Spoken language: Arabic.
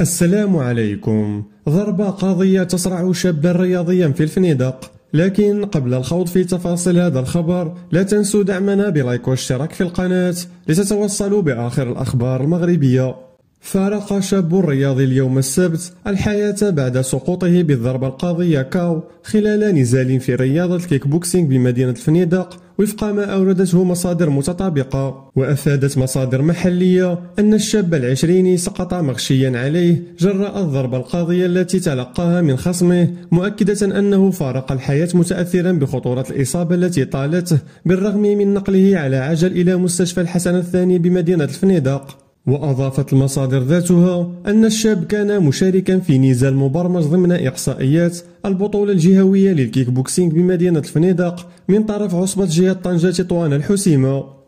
السلام عليكم ضربة قاضية تصرع شابا رياضيا في الفنيدق لكن قبل الخوض في تفاصيل هذا الخبر لا تنسوا دعمنا بلايك واشتراك في القناة لتتوصلوا بآخر الأخبار المغربية فارق شاب رياضي اليوم السبت الحياة بعد سقوطه بالضربة القاضية كاو خلال نزال في رياضة الكيك بوكسينغ بمدينة الفنيدق وفق ما أوردته مصادر متطابقة وأفادت مصادر محلية أن الشاب العشريني سقط مغشيا عليه جراء الضربة القاضية التي تلقاها من خصمه مؤكدة أنه فارق الحياة متأثرا بخطورة الإصابة التي طالته بالرغم من نقله على عجل إلى مستشفى الحسن الثاني بمدينة الفنيدق وأضافت المصادر ذاتها أن الشاب كان مشاركا في نزال مبرمج ضمن إحصائيات البطولة الجهوية للكيك بوكسينج بمدينة الفنيدق من طرف عصبة جهة طنجة تطوان الحسيمة